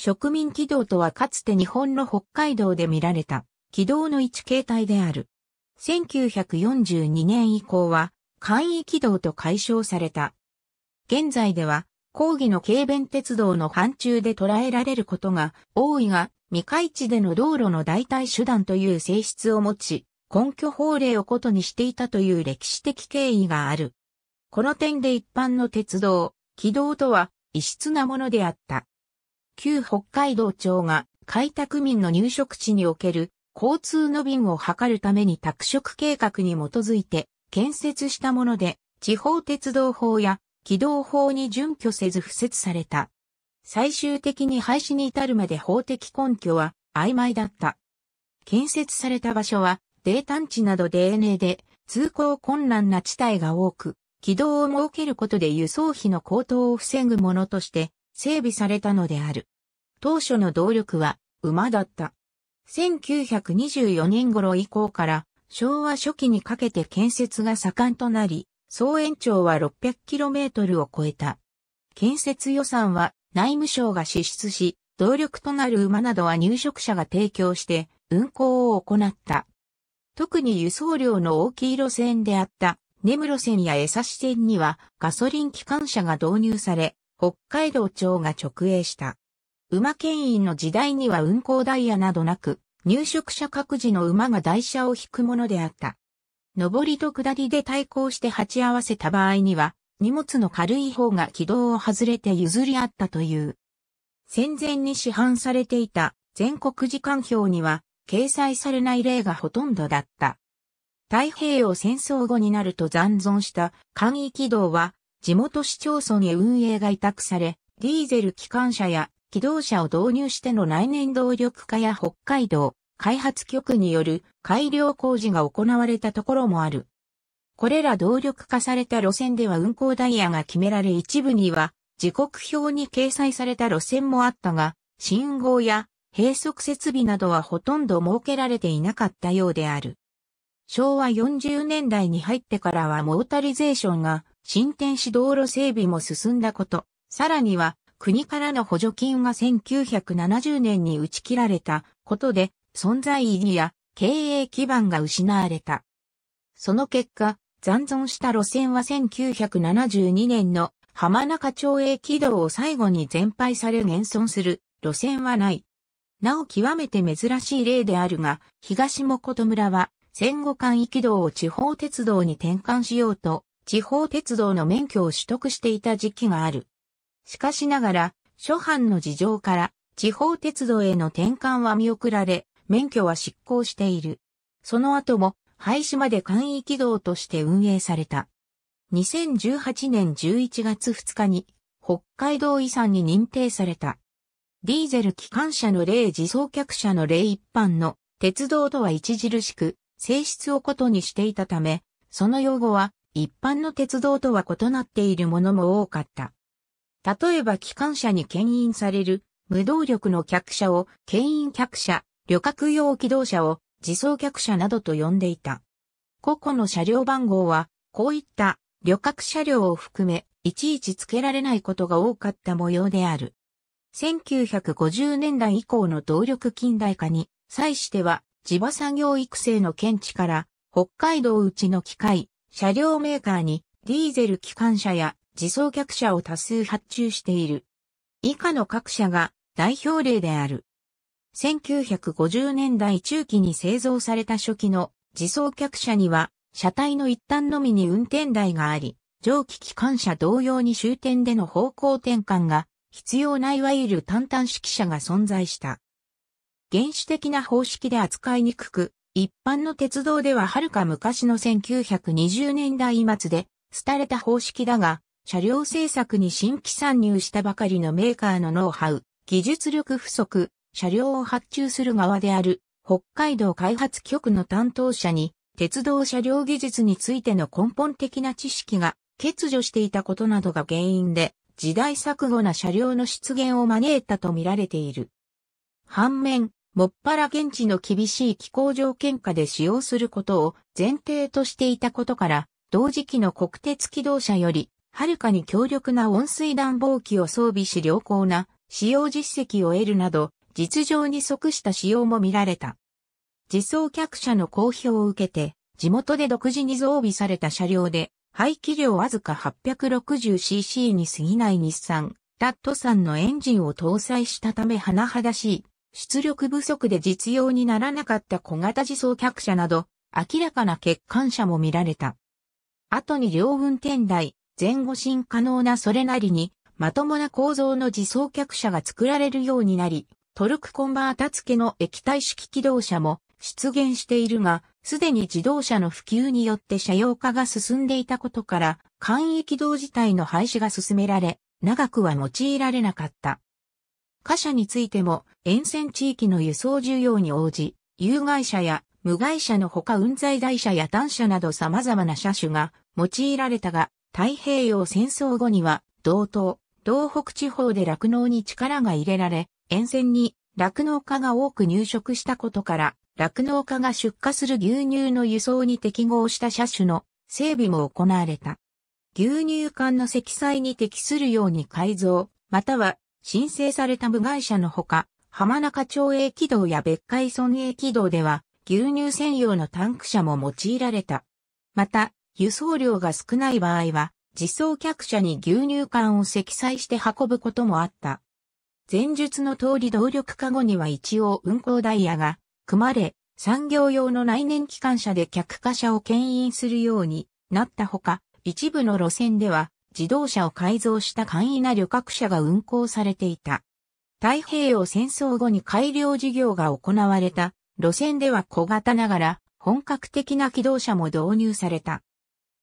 植民軌道とはかつて日本の北海道で見られた軌道の一形態である。1942年以降は簡易軌道と解消された。現在では講義の軽便鉄道の範疇で捉えられることが多いが、未開地での道路の代替手段という性質を持ち、根拠法令をことにしていたという歴史的経緯がある。この点で一般の鉄道、軌道とは異質なものであった。旧北海道庁が開拓民の入植地における交通の便を図るために拓殖計画に基づいて建設したもので、地方鉄道法や軌道法に準拠せず付設された。最終的に廃止に至るまで法的根拠は曖昧だった。建設された場所は、泥炭地など DNA で通行困難な地帯が多く、軌道を設けることで輸送費の高騰を防ぐものとして整備されたのである。当初の動力は馬だった。1924年頃以降から昭和初期にかけて建設が盛んとなり、総延長は 600km を超えた。建設予算は内務省が支出し、動力となる馬などは入植者が提供して運行を行った。特に輸送量の大きい路線であった根室線や江差線にはガソリン機関車が導入され、北海道庁が直営した。馬牽引の時代には運行ダイヤなどなく、入植者各自の馬が台車を引くものであった。上りと下りで対抗して鉢合わせた場合には、荷物の軽い方が軌道を外れて譲り合ったという。戦前に市販されていた全国時間表には掲載されない例がほとんどだった。太平洋戦争後になると残存した簡易軌道は地元市町村へ運営が委託され、ディーゼル機関車や機動車を導入しての来年動力化や北海道開発局による改良工事が行われたところもある。これら動力化された路線では運行ダイヤが決められ一部には時刻表に掲載された路線もあったが、信号や閉塞設備などはほとんど設けられていなかったようである。昭和40年代に入ってからはモータリゼーションが新天市道路整備も進んだこと、さらには国からの補助金が1970年に打ち切られたことで存在意義や経営基盤が失われた。その結果、残存した路線は1972年の浜中町営軌道を最後に全廃され現存する路線はない。なお極めて珍しい例であるが、東もこと村は戦後間域道を地方鉄道に転換しようと地方鉄道の免許を取得していた時期がある。しかしながら、諸般の事情から地方鉄道への転換は見送られ、免許は失効している。その後も廃止まで簡易軌道として運営された。2018年11月2日に北海道遺産に認定された。ディーゼル機関車の例自走客車の例一般の鉄道とは著しく性質を異にしていたため、その用語は一般の鉄道とは異なっているものも多かった。例えば機関車に牽引される無動力の客車を牽引客車、旅客用機動車を自走客車などと呼んでいた。個々の車両番号はこういった旅客車両を含めいちいち付けられないことが多かった模様である。1950年代以降の動力近代化に際しては地場産業育成の見地から北海道うちの機械、車両メーカーにディーゼル機関車や自走客車を多数発注している。以下の各社が代表例である。1950年代中期に製造された初期の自走客車には車体の一端のみに運転台があり、蒸気機関車同様に終点での方向転換が必要ないわゆる単端式車が存在した。原始的な方式で扱いにくく、一般の鉄道では遥か昔の1920年代末で、廃れた方式だが、車両製作に新規参入したばかりのメーカーのノウハウ、技術力不足、車両を発注する側である、北海道開発局の担当者に、鉄道車両技術についての根本的な知識が欠如していたことなどが原因で、時代錯誤な車両の出現を招いたと見られている。反面、もっぱら現地の厳しい気候条件下で使用することを前提としていたことから、同時期の国鉄機動車より、はるかに強力な温水暖房機を装備し良好な使用実績を得るなど、実情に即した使用も見られた。自走客車の公表を受けて、地元で独自に増備された車両で、排気量わずか 860cc に過ぎない日産、ラットさんのエンジンを搭載したため甚だしい出力不足で実用にならなかった小型自走客車など、明らかな欠陥車も見られた。後に両運転台、前後進可能なそれなりに、まともな構造の自走客車が作られるようになり、トルクコンバータ付けの液体式機動車も出現しているが、すでに自動車の普及によって車用化が進んでいたことから、簡易機動自体の廃止が進められ、長くは用いられなかった。貨車についても沿線地域の輸送需要に応じ、有害車や無害車のほか運載台車や単車など様々な車種が用いられたが、太平洋戦争後には、道東、東北地方で落農に力が入れられ、沿線に落農家が多く入植したことから、落農家が出荷する牛乳の輸送に適合した車種の整備も行われた。牛乳管の積載に適するように改造、または申請された部外者のほか、浜中町営軌道や別海村営軌道では、牛乳専用のタンク車も用いられた。また、輸送量が少ない場合は、自走客車に牛乳缶を積載して運ぶこともあった。前述の通り動力化後には一応運行ダイヤが組まれ、産業用の内燃機関車で客貨車を牽引するようになったほか、一部の路線では自動車を改造した簡易な旅客車が運行されていた。太平洋戦争後に改良事業が行われた路線では小型ながら本格的な機動車も導入された。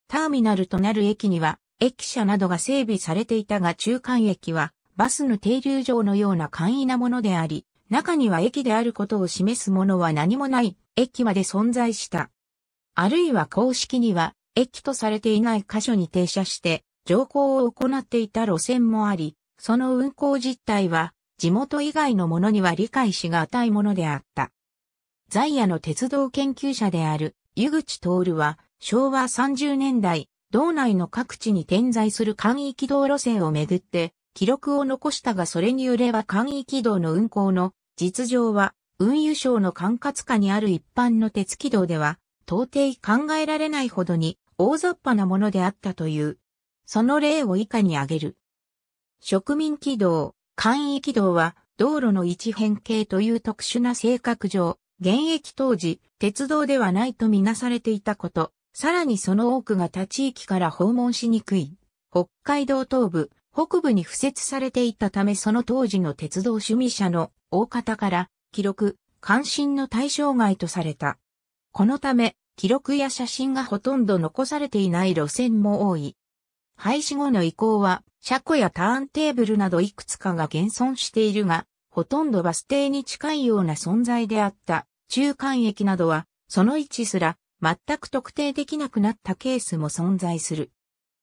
ターミナルとなる駅には駅舎などが整備されていたが中間駅はバスの停留場のような簡易なものであり、中には駅であることを示すものは何もない駅まで存在した。あるいは公式には駅とされていない箇所に停車して乗降を行っていた路線もあり、その運行実態は地元以外のものには理解しがたいものであった。在野の鉄道研究者である湯口徹は昭和30年代、道内の各地に点在する簡易軌道路線をめぐって記録を残したがそれによれば簡易軌道の運行の実情は運輸省の管轄下にある一般の鉄軌道では到底考えられないほどに大雑把なものであったというその例を以下に挙げる。植民軌道、簡易軌道は道路の位置変形という特殊な性格上、現役当時、鉄道ではないとみなされていたこと、さらにその多くが他地域から訪問しにくい、北海道東部、北部に付設されていたためその当時の鉄道趣味者の大方から記録、関心の対象外とされた。このため、記録や写真がほとんど残されていない路線も多い。廃止後の移行は、車庫やターンテーブルなどいくつかが現存しているが、ほとんどバス停に近いような存在であった。中間駅などは、その位置すら、全く特定できなくなったケースも存在する。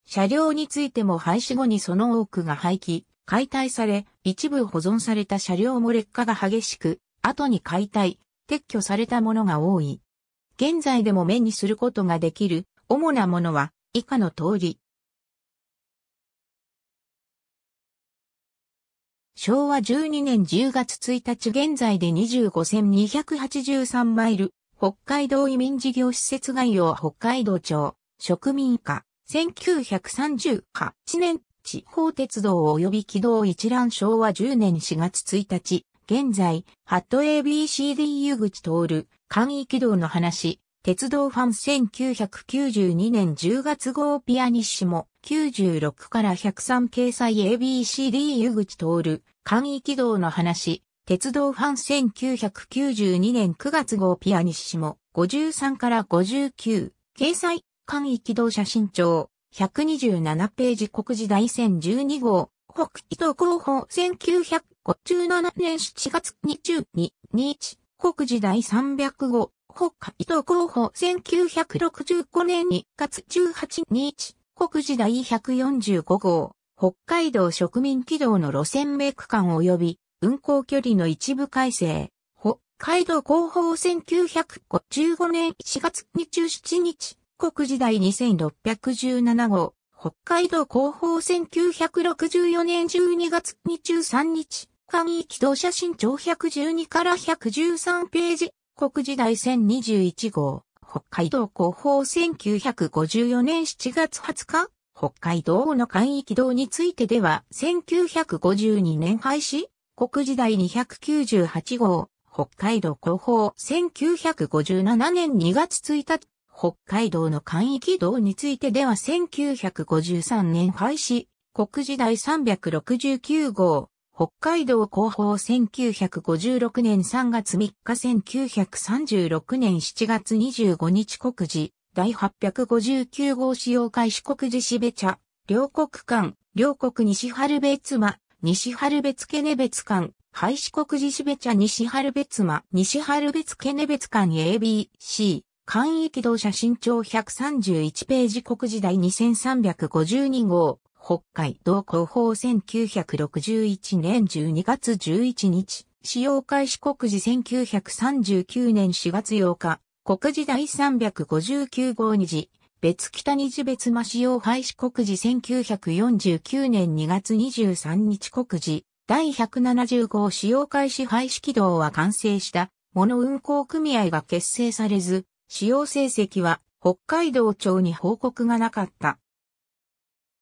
車両についても廃止後にその多くが廃棄、解体され、一部保存された車両も劣化が激しく、後に解体、撤去されたものが多い。現在でも目にすることができる、主なものは、以下の通り。昭和12年10月1日現在で25283マイル、北海道移民事業施設概要北海道庁、植民課、1938年地方鉄道及び軌道一覧昭和10年4月1日、現在、ハット ABCDU 口通る、簡易軌道の話、鉄道ファン1992年10月号ピアニッシモ96から103掲載 ABCDU 口通る、簡易軌道の話、鉄道ファン1992年9月号ピアニッシモ53から59、掲載、簡易軌道写真帳、127ページ国時代1 0 12号、北軌道広報1957年7月22日、国時代3 0 5北海道広報1965年2月18日、国時代145号。北海道植民軌道の路線名区間及び運行距離の一部改正、北海道広報1955年4月27日、国時代2617号、北海道広報1964年12月23日、簡易道写真長112から113ページ、国時代1021号、北海道広報1954年7月20日、北海道の易域道についてでは、1952年廃止国時代298号、北海道広報1957年2月1日、北海道の易域道についてでは1953年廃止、国時代369号、北海道広報1956年3月3日1936年7月25日告示。第859号使用開始国寺べ茶、両国間、両国西春別間、西春別ケネ別間、廃止国寺べ茶西春別間、西春別ケネ別間 ABC、簡易軌動写真長131ページ国時代2352号、北海道広報1961年12月11日、使用開始国時1939年4月8日、国時第359号2次、別北二次別間使用廃止国時1949年2月23日国時、第170号使用開始廃止軌道は完成した、物運行組合が結成されず、使用成績は北海道庁に報告がなかった。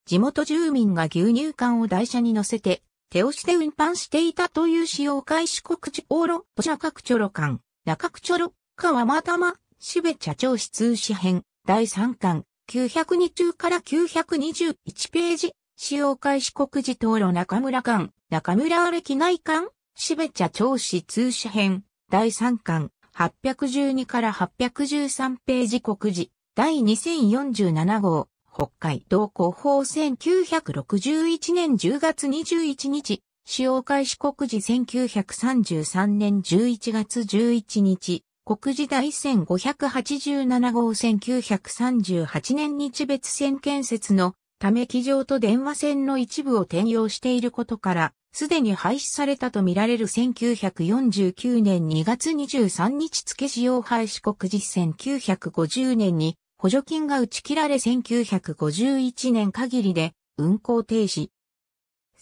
地元住民が牛乳缶を台車に乗せて、手押しで運搬していたという使用開始国時往路、土砂各チョロ缶、中区チョロ川またま、しべ茶長室詞編、第3巻、902中から921ページ、使用開始国事討路中村館、中村あれき内館、しべ茶長室詞編、第3巻、812から813ページ国事、第2047号、北海道広報1961年10月21日、使用開始国時1933年11月11日、国時代1587号1938年日別線建設のため機場と電話線の一部を転用していることから、すでに廃止されたとみられる1949年2月23日付使用廃止国実1950年に補助金が打ち切られ1951年限りで運行停止。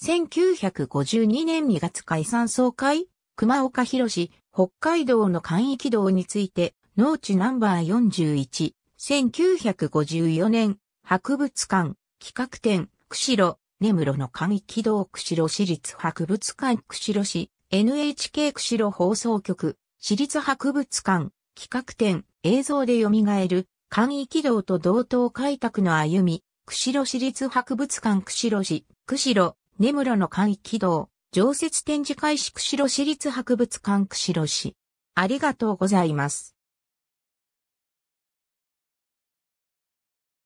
1952年2月解散総会、熊岡博士、北海道の簡易軌道について、農地ナンバー41、1954年、博物館、企画展、釧路、根室の簡易軌道釧路市立博物館釧路市、NHK 釧路放送局、市立博物館、企画展、映像で蘇る、簡易軌道と同等開拓の歩み、釧路市立博物館釧路市、釧路、根室の簡易軌道、常設展示会市釧路市立博物館釧路市。ありがとうございます。